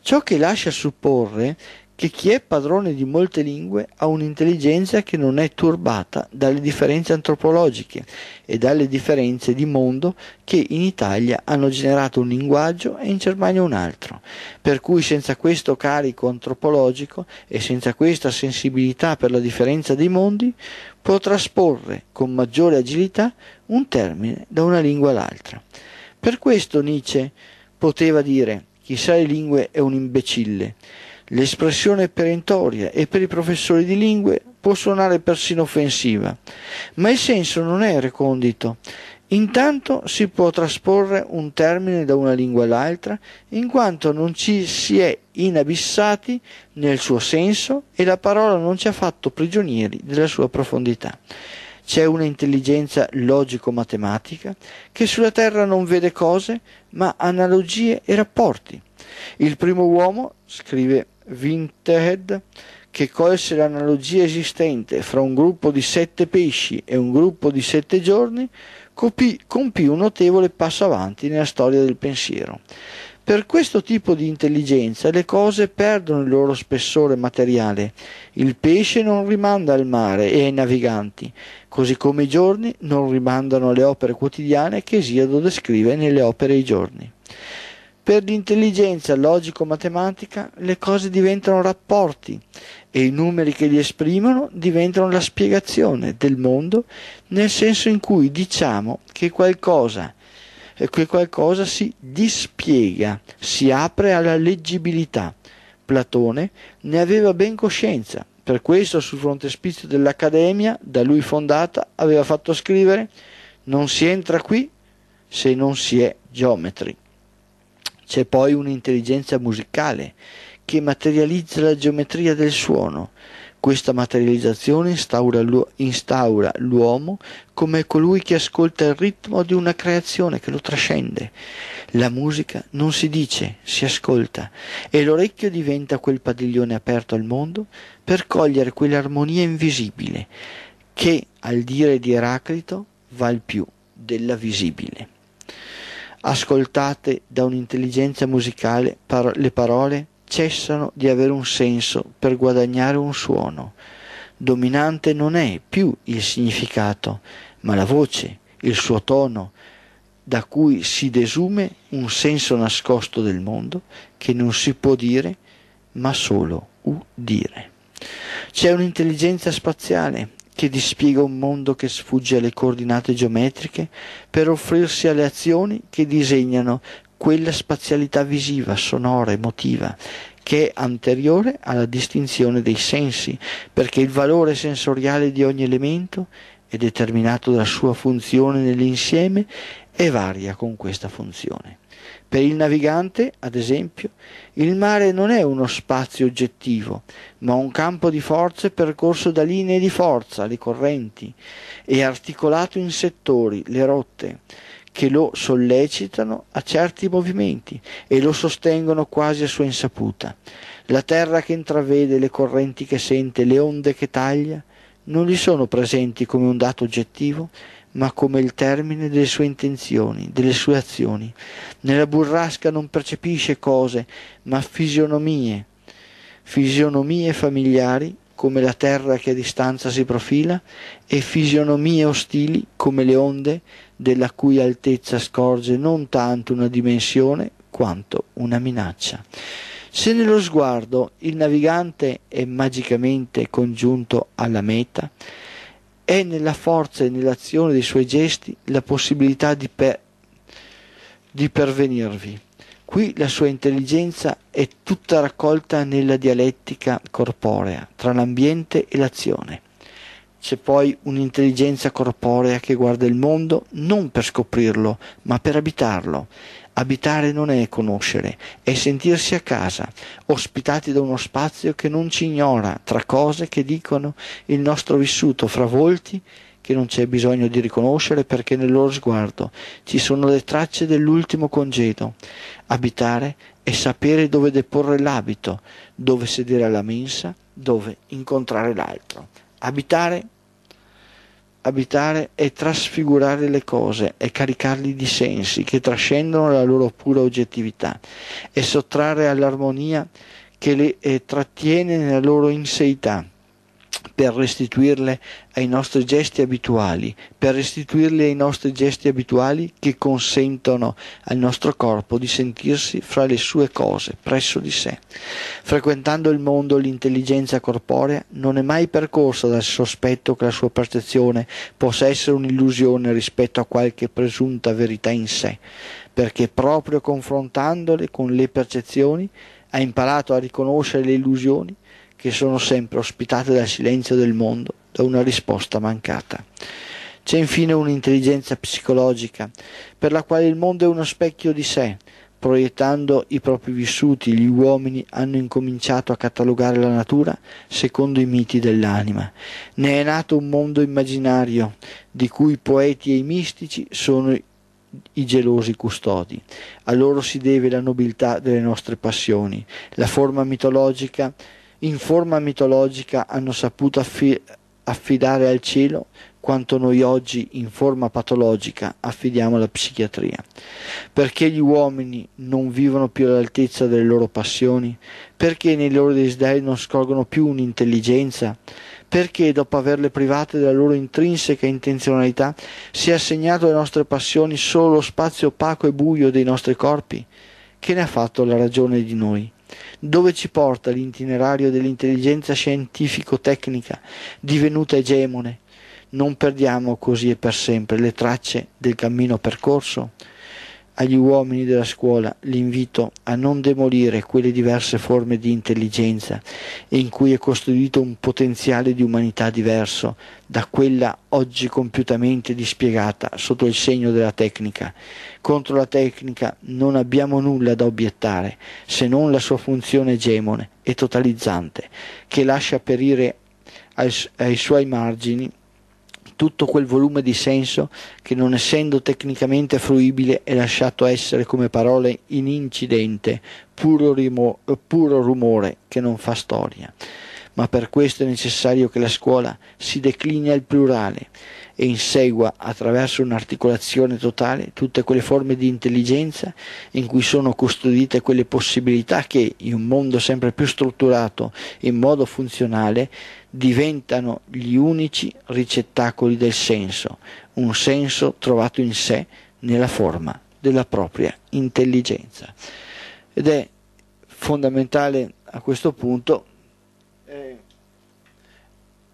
Ciò che lascia supporre che chi è padrone di molte lingue ha un'intelligenza che non è turbata dalle differenze antropologiche e dalle differenze di mondo che in Italia hanno generato un linguaggio e in Germania un altro, per cui senza questo carico antropologico e senza questa sensibilità per la differenza dei mondi può trasporre con maggiore agilità un termine da una lingua all'altra. Per questo Nietzsche poteva dire chi sa le lingue è un imbecille L'espressione perentoria e per i professori di lingue può suonare persino offensiva, ma il senso non è recondito. Intanto si può trasporre un termine da una lingua all'altra, in quanto non ci si è inabissati nel suo senso e la parola non ci ha fatto prigionieri della sua profondità. C'è un'intelligenza logico-matematica che sulla Terra non vede cose, ma analogie e rapporti. Il primo uomo, scrive Vintehed che colse l'analogia esistente fra un gruppo di sette pesci e un gruppo di sette giorni, compì, compì un notevole passo avanti nella storia del pensiero. Per questo tipo di intelligenza le cose perdono il loro spessore materiale. Il pesce non rimanda al mare e ai naviganti, così come i giorni non rimandano alle opere quotidiane che Esiodo descrive nelle opere i giorni. Per l'intelligenza logico-matematica le cose diventano rapporti e i numeri che li esprimono diventano la spiegazione del mondo nel senso in cui diciamo che qualcosa, eh, che qualcosa si dispiega, si apre alla leggibilità. Platone ne aveva ben coscienza, per questo sul frontespizio dell'Accademia, da lui fondata, aveva fatto scrivere Non si entra qui se non si è geometri. C'è poi un'intelligenza musicale che materializza la geometria del suono. Questa materializzazione instaura, l'u- instaura l'uomo come colui che ascolta il ritmo di una creazione che lo trascende. La musica non si dice, si ascolta e l'orecchio diventa quel padiglione aperto al mondo per cogliere quell'armonia invisibile che, al dire di Eraclito, val più della visibile ascoltate da un'intelligenza musicale par- le parole cessano di avere un senso per guadagnare un suono. Dominante non è più il significato, ma la voce, il suo tono, da cui si desume un senso nascosto del mondo che non si può dire, ma solo udire. C'è un'intelligenza spaziale che dispiega un mondo che sfugge alle coordinate geometriche per offrirsi alle azioni che disegnano quella spazialità visiva, sonora, emotiva, che è anteriore alla distinzione dei sensi, perché il valore sensoriale di ogni elemento è determinato dalla sua funzione nell'insieme e varia con questa funzione. Per il navigante, ad esempio, il mare non è uno spazio oggettivo, ma un campo di forze percorso da linee di forza, le correnti, e articolato in settori, le rotte, che lo sollecitano a certi movimenti e lo sostengono quasi a sua insaputa. La terra che intravede, le correnti che sente, le onde che taglia, non gli sono presenti come un dato oggettivo, ma come il termine delle sue intenzioni, delle sue azioni. Nella burrasca non percepisce cose, ma fisionomie, fisionomie familiari come la terra che a distanza si profila e fisionomie ostili come le onde della cui altezza scorge non tanto una dimensione quanto una minaccia. Se nello sguardo il navigante è magicamente congiunto alla meta, è nella forza e nell'azione dei suoi gesti la possibilità di, pe- di pervenirvi. Qui la sua intelligenza è tutta raccolta nella dialettica corporea, tra l'ambiente e l'azione. C'è poi un'intelligenza corporea che guarda il mondo non per scoprirlo, ma per abitarlo, Abitare non è conoscere, è sentirsi a casa, ospitati da uno spazio che non ci ignora, tra cose che dicono il nostro vissuto, fra volti che non c'è bisogno di riconoscere perché nel loro sguardo ci sono le tracce dell'ultimo congedo. Abitare è sapere dove deporre l'abito, dove sedere alla mensa, dove incontrare l'altro. Abitare abitare e trasfigurare le cose, e caricarli di sensi che trascendono la loro pura oggettività, e sottrarre all'armonia che le eh, trattiene nella loro inseità, per restituirle ai nostri gesti abituali, per restituirle ai nostri gesti abituali che consentono al nostro corpo di sentirsi fra le sue cose, presso di sé. Frequentando il mondo l'intelligenza corporea non è mai percorsa dal sospetto che la sua percezione possa essere un'illusione rispetto a qualche presunta verità in sé, perché proprio confrontandole con le percezioni ha imparato a riconoscere le illusioni che sono sempre ospitate dal silenzio del mondo, da una risposta mancata. C'è infine un'intelligenza psicologica, per la quale il mondo è uno specchio di sé. Proiettando i propri vissuti, gli uomini hanno incominciato a catalogare la natura secondo i miti dell'anima. Ne è nato un mondo immaginario, di cui i poeti e i mistici sono i i gelosi custodi. A loro si deve la nobiltà delle nostre passioni, la forma mitologica in forma mitologica hanno saputo affi- affidare al cielo quanto noi oggi in forma patologica affidiamo alla psichiatria. Perché gli uomini non vivono più all'altezza delle loro passioni? Perché nei loro desideri non scorgono più un'intelligenza? Perché dopo averle private della loro intrinseca intenzionalità si è assegnato alle nostre passioni solo lo spazio opaco e buio dei nostri corpi? Che ne ha fatto la ragione di noi? Dove ci porta l'itinerario dell'intelligenza scientifico-tecnica divenuta egemone? Non perdiamo così e per sempre le tracce del cammino percorso? Agli uomini della scuola l'invito a non demolire quelle diverse forme di intelligenza in cui è costruito un potenziale di umanità diverso da quella oggi compiutamente dispiegata sotto il segno della tecnica contro la tecnica non abbiamo nulla da obiettare, se non la sua funzione egemone e totalizzante, che lascia perire ai, ai suoi margini tutto quel volume di senso che non essendo tecnicamente fruibile è lasciato essere come parole in incidente, puro, rimo, puro rumore che non fa storia. Ma per questo è necessario che la scuola si declini al plurale e insegua attraverso un'articolazione totale tutte quelle forme di intelligenza in cui sono custodite quelle possibilità che in un mondo sempre più strutturato in modo funzionale diventano gli unici ricettacoli del senso, un senso trovato in sé nella forma della propria intelligenza. Ed è fondamentale a questo punto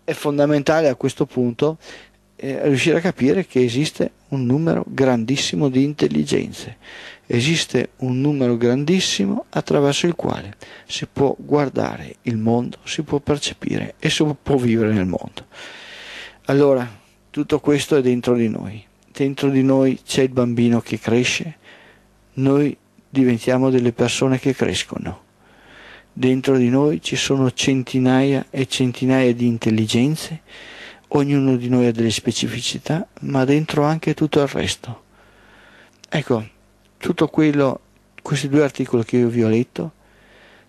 è fondamentale a questo punto eh, riuscire a capire che esiste un numero grandissimo di intelligenze, esiste un numero grandissimo attraverso il quale si può guardare il mondo, si può percepire e si può vivere nel mondo. Allora, tutto questo è dentro di noi, dentro di noi c'è il bambino che cresce, noi diventiamo delle persone che crescono. Dentro di noi ci sono centinaia e centinaia di intelligenze ognuno di noi ha delle specificità, ma dentro anche tutto il resto. Ecco, tutto quello, questi due articoli che io vi ho letto,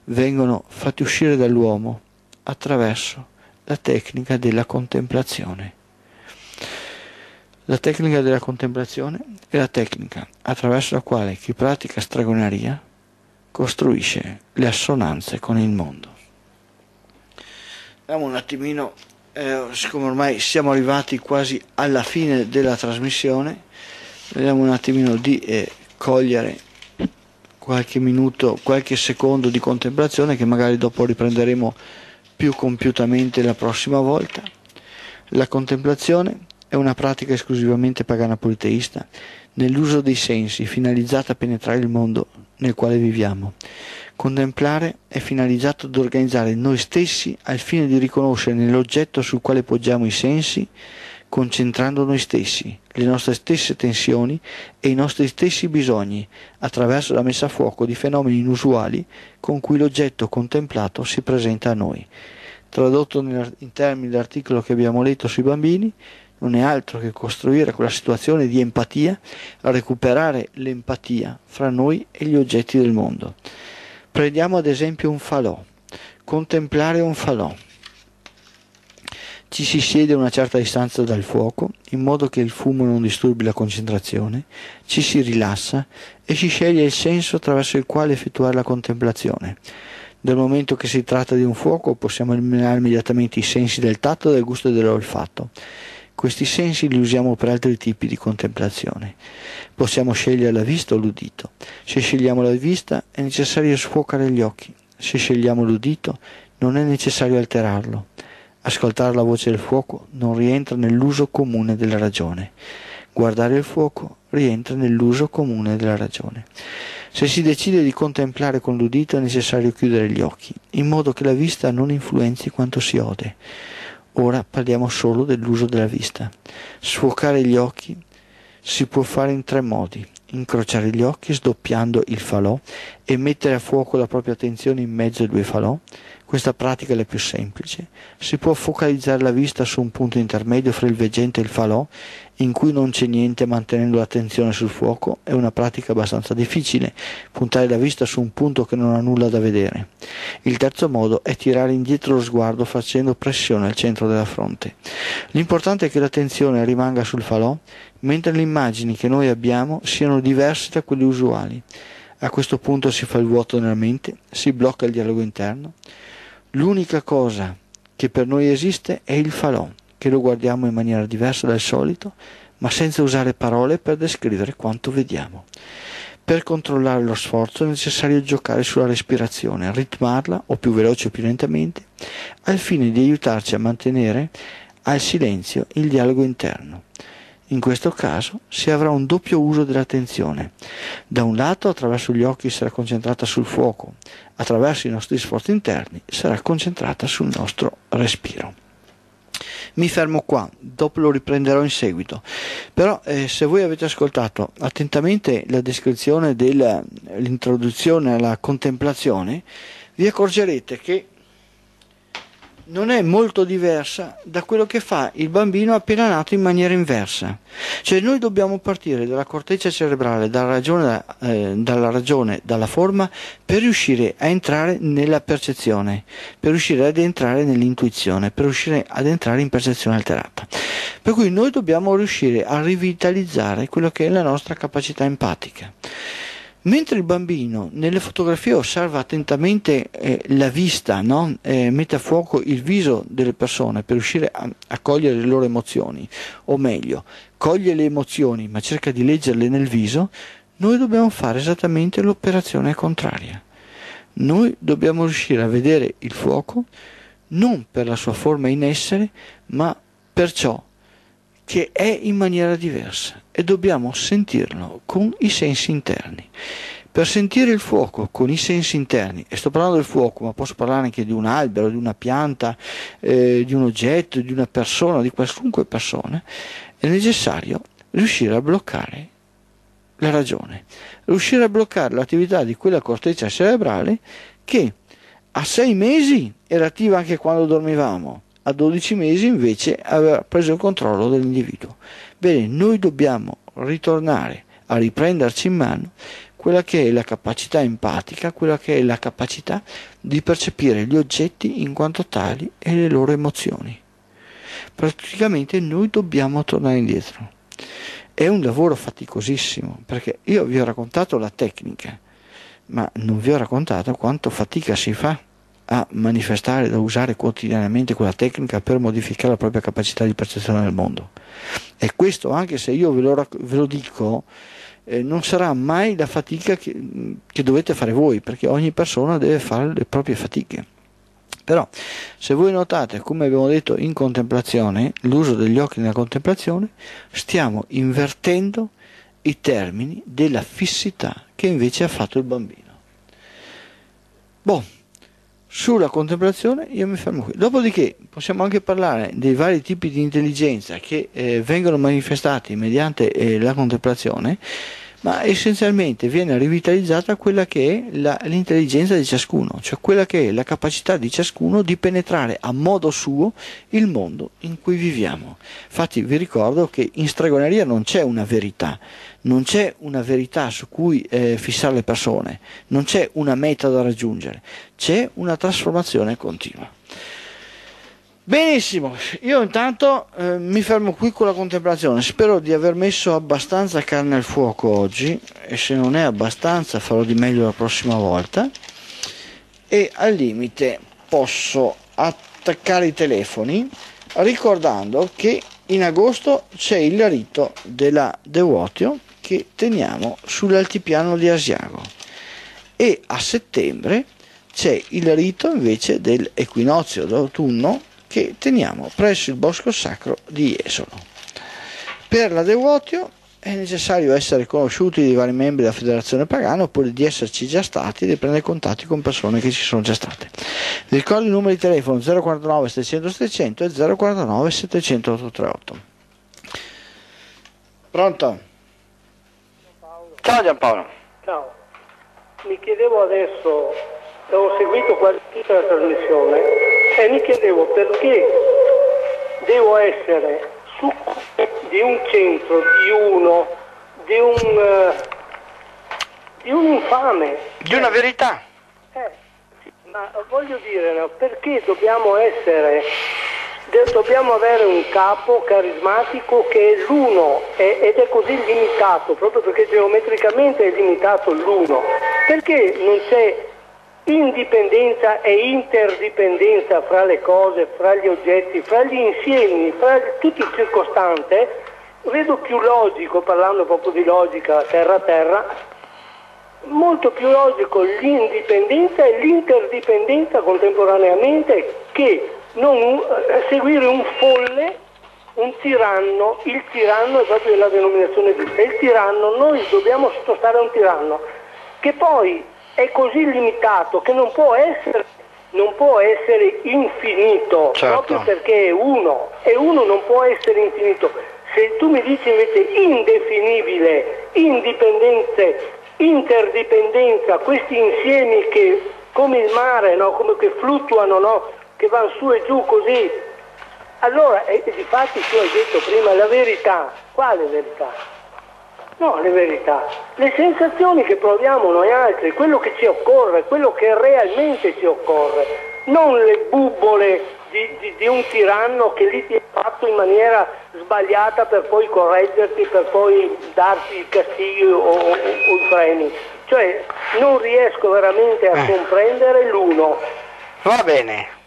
vengono fatti uscire dall'uomo attraverso la tecnica della contemplazione. La tecnica della contemplazione è la tecnica attraverso la quale chi pratica stragonaria costruisce le assonanze con il mondo. Andiamo un attimino eh, siccome ormai siamo arrivati quasi alla fine della trasmissione, vediamo un attimino di eh, cogliere qualche minuto, qualche secondo di contemplazione che magari dopo riprenderemo più compiutamente la prossima volta. La contemplazione è una pratica esclusivamente pagana politeista, nell'uso dei sensi, finalizzata a penetrare il mondo nel quale viviamo. Contemplare è finalizzato ad organizzare noi stessi al fine di riconoscere nell'oggetto sul quale poggiamo i sensi, concentrando noi stessi, le nostre stesse tensioni e i nostri stessi bisogni, attraverso la messa a fuoco di fenomeni inusuali con cui l'oggetto contemplato si presenta a noi. Tradotto in termini dell'articolo che abbiamo letto sui bambini, non è altro che costruire quella situazione di empatia, recuperare l'empatia fra noi e gli oggetti del mondo. Prendiamo ad esempio un falò, contemplare un falò. Ci si siede a una certa distanza dal fuoco, in modo che il fumo non disturbi la concentrazione, ci si rilassa e si sceglie il senso attraverso il quale effettuare la contemplazione. Dal momento che si tratta di un fuoco possiamo eliminare immediatamente i sensi del tatto, del gusto e dell'olfatto. Questi sensi li usiamo per altri tipi di contemplazione. Possiamo scegliere la vista o l'udito. Se scegliamo la vista è necessario sfocare gli occhi. Se scegliamo l'udito non è necessario alterarlo. Ascoltare la voce del fuoco non rientra nell'uso comune della ragione. Guardare il fuoco rientra nell'uso comune della ragione. Se si decide di contemplare con l'udito è necessario chiudere gli occhi, in modo che la vista non influenzi quanto si ode. Ora parliamo solo dell'uso della vista. Sfocare gli occhi si può fare in tre modi. Incrociare gli occhi sdoppiando il falò e mettere a fuoco la propria attenzione in mezzo ai due falò, questa pratica è la più semplice. Si può focalizzare la vista su un punto intermedio fra il veggente e il falò, in cui non c'è niente mantenendo l'attenzione sul fuoco, è una pratica abbastanza difficile, puntare la vista su un punto che non ha nulla da vedere. Il terzo modo è tirare indietro lo sguardo facendo pressione al centro della fronte. L'importante è che l'attenzione rimanga sul falò, mentre le immagini che noi abbiamo siano diverse da quelle usuali. A questo punto si fa il vuoto nella mente, si blocca il dialogo interno. L'unica cosa che per noi esiste è il falò, che lo guardiamo in maniera diversa dal solito, ma senza usare parole per descrivere quanto vediamo. Per controllare lo sforzo è necessario giocare sulla respirazione, ritmarla o più veloce o più lentamente, al fine di aiutarci a mantenere al silenzio il dialogo interno. In questo caso si avrà un doppio uso dell'attenzione. Da un lato attraverso gli occhi sarà concentrata sul fuoco, attraverso i nostri sforzi interni sarà concentrata sul nostro respiro. Mi fermo qua, dopo lo riprenderò in seguito. Però eh, se voi avete ascoltato attentamente la descrizione dell'introduzione alla contemplazione, vi accorgerete che non è molto diversa da quello che fa il bambino appena nato in maniera inversa. Cioè noi dobbiamo partire dalla corteccia cerebrale, dalla ragione, eh, dalla, ragione, dalla forma, per riuscire a entrare nella percezione, per riuscire ad entrare nell'intuizione, per riuscire ad entrare in percezione alterata. Per cui noi dobbiamo riuscire a rivitalizzare quella che è la nostra capacità empatica. Mentre il bambino nelle fotografie osserva attentamente eh, la vista, no? eh, mette a fuoco il viso delle persone per riuscire a, a, cogliere le loro emozioni, o meglio, coglie le emozioni ma cerca di leggerle nel viso, noi dobbiamo fare esattamente l'operazione contraria. Noi dobbiamo riuscire a vedere il fuoco non per la sua forma in essere, ma per ciò che è in maniera diversa e dobbiamo sentirlo con i sensi interni. Per sentire il fuoco con i sensi interni, e sto parlando del fuoco, ma posso parlare anche di un albero, di una pianta, eh, di un oggetto, di una persona, di qualunque persona, è necessario riuscire a bloccare la ragione, riuscire a bloccare l'attività di quella corteccia cerebrale che a sei mesi era attiva anche quando dormivamo a 12 mesi invece aveva preso il controllo dell'individuo. Bene, noi dobbiamo ritornare a riprenderci in mano quella che è la capacità empatica, quella che è la capacità di percepire gli oggetti in quanto tali e le loro emozioni. Praticamente noi dobbiamo tornare indietro. È un lavoro faticosissimo, perché io vi ho raccontato la tecnica, ma non vi ho raccontato quanto fatica si fa a manifestare, da usare quotidianamente quella tecnica per modificare la propria capacità di percezione del mondo. E questo, anche se io ve lo, ve lo dico, eh, non sarà mai la fatica che, mm, che dovete fare voi, perché ogni persona deve fare le proprie fatiche. Però, se voi notate, come abbiamo detto in contemplazione, l'uso degli occhi nella contemplazione, stiamo invertendo i termini della fissità che invece ha fatto il bambino. Boh sulla contemplazione io mi fermo qui. Dopodiché possiamo anche parlare dei vari tipi di intelligenza che eh, vengono manifestati mediante eh, la contemplazione, ma essenzialmente viene rivitalizzata quella che è la, l'intelligenza di ciascuno, cioè quella che è la capacità di ciascuno di penetrare a modo suo il mondo in cui viviamo. Infatti vi ricordo che in stregoneria non c'è una verità, non c'è una verità su cui eh, fissare le persone, non c'è una meta da raggiungere, c'è una trasformazione continua. Benissimo, io intanto eh, mi fermo qui con la contemplazione, spero di aver messo abbastanza carne al fuoco oggi e se non è abbastanza farò di meglio la prossima volta e al limite posso attaccare i telefoni ricordando che in agosto c'è il rito della Devotio che teniamo sull'altipiano di Asiago e a settembre c'è il rito invece dell'equinozio d'autunno che teniamo presso il bosco sacro di Jesolo. Per la Devotio è necessario essere conosciuti dei vari membri della federazione pagana oppure di esserci già stati e di prendere contatti con persone che ci sono già state. Vi ricordo i numeri di telefono 049 600 700 e 049 700 838. Pronto? Ciao Giampaolo. Ciao. Mi chiedevo adesso, ho seguito quasi tutta la trasmissione e mi chiedevo perché devo essere succube di un centro, di uno, di un, eh, di un infame. Di una verità. Eh, ma voglio dire, perché dobbiamo essere dobbiamo avere un capo carismatico che è l'uno ed è così limitato, proprio perché geometricamente è limitato l'uno. Perché non c'è indipendenza e interdipendenza fra le cose, fra gli oggetti, fra gli insiemi, fra tutti i circostanti? Vedo più logico, parlando proprio di logica terra-terra, molto più logico l'indipendenza e l'interdipendenza contemporaneamente che non eh, seguire un folle, un tiranno, il tiranno è proprio la denominazione giusta, il tiranno, noi dobbiamo sottostare a un tiranno che poi è così limitato che non può essere, non può essere infinito, certo. proprio perché è uno e uno non può essere infinito. Se tu mi dici invece indefinibile, indipendente, interdipendenza, questi insiemi che come il mare, no? come che fluttuano, no? che vanno su e giù così. Allora, e, e di fatti tu hai detto prima la verità. Quale verità? No, le verità. Le sensazioni che proviamo noi altri, quello che ci occorre, quello che realmente ci occorre, non le bubole di, di, di un tiranno che lì ti ha fatto in maniera sbagliata per poi correggerti, per poi darti il castigo o, o, o i freni. Cioè, non riesco veramente a eh. comprendere l'uno. Va bene.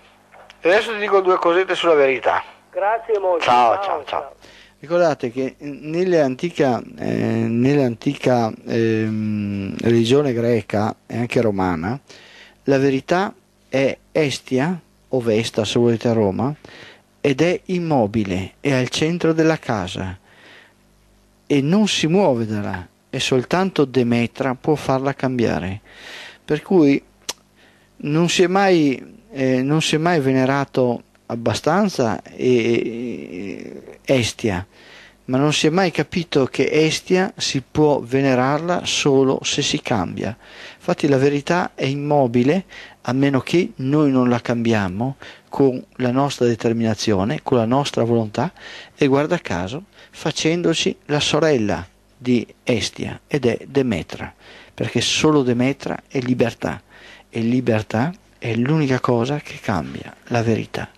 E adesso ti dico due cosette sulla verità. Grazie molto. Ciao, ciao, ciao. ciao. Ricordate che nell'antica, eh, nell'antica eh, religione greca e anche romana, la verità è estia o vesta, se volete a Roma, ed è immobile, è al centro della casa e non si muove da là e soltanto Demetra può farla cambiare. Per cui non si è mai eh, non si è mai venerato abbastanza e, e, Estia, ma non si è mai capito che Estia si può venerarla solo se si cambia. Infatti la verità è immobile a meno che noi non la cambiamo con la nostra determinazione, con la nostra volontà e guarda caso facendoci la sorella di Estia ed è Demetra, perché solo Demetra è libertà e libertà è l'unica cosa che cambia, la verità.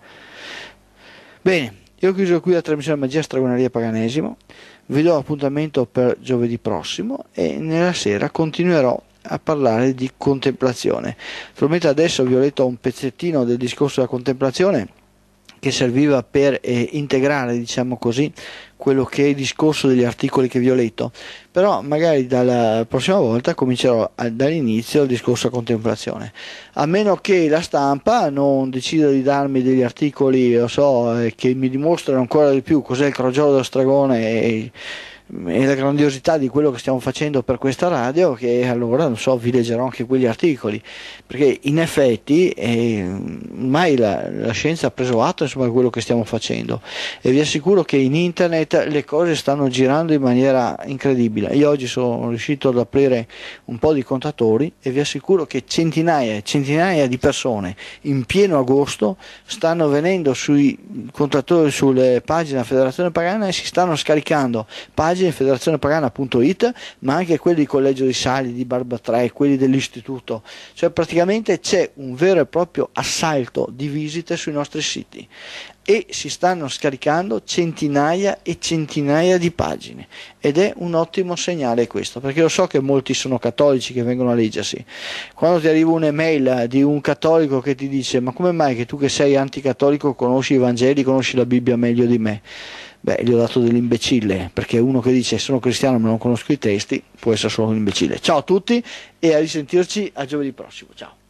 Bene, io ho chiuso qui la trasmissione Magia Stragoneria Paganesimo, vi do appuntamento per giovedì prossimo e nella sera continuerò a parlare di contemplazione. Probabilmente adesso vi ho letto un pezzettino del discorso della contemplazione che serviva per eh, integrare diciamo così, quello che è il discorso degli articoli che vi ho letto, però magari dalla prossima volta comincerò a, dall'inizio il discorso a contemplazione, a meno che la stampa non decida di darmi degli articoli so, eh, che mi dimostrano ancora di più cos'è il crogiolo dello stragone e, e la grandiosità di quello che stiamo facendo per questa radio che allora non so vi leggerò anche quegli articoli perché in effetti eh, ormai mm, la, la, scienza ha preso atto insomma, di quello che stiamo facendo e vi assicuro che in internet le cose stanno girando in maniera incredibile io oggi sono riuscito ad aprire un po' di contatori e vi assicuro che centinaia e centinaia di persone in pieno agosto stanno venendo sui contatori sulle pagine della federazione pagana e si stanno scaricando pagine pagine federazionepagana.it ma anche quelli di Collegio di Sali, di Barbatrei, quelli dell'istituto cioè praticamente c'è un vero e proprio assalto di visite sui nostri siti e si stanno scaricando centinaia e centinaia di pagine ed è un ottimo segnale questo perché io so che molti sono cattolici che vengono a leggersi quando ti arriva un'email di un cattolico che ti dice ma come mai che tu che sei anticattolico conosci i Vangeli conosci la Bibbia meglio di me Beh, gli ho dato dell'imbecille, perché uno che dice sono cristiano ma non conosco i testi può essere solo un imbecille. Ciao a tutti e a risentirci a giovedì prossimo. Ciao.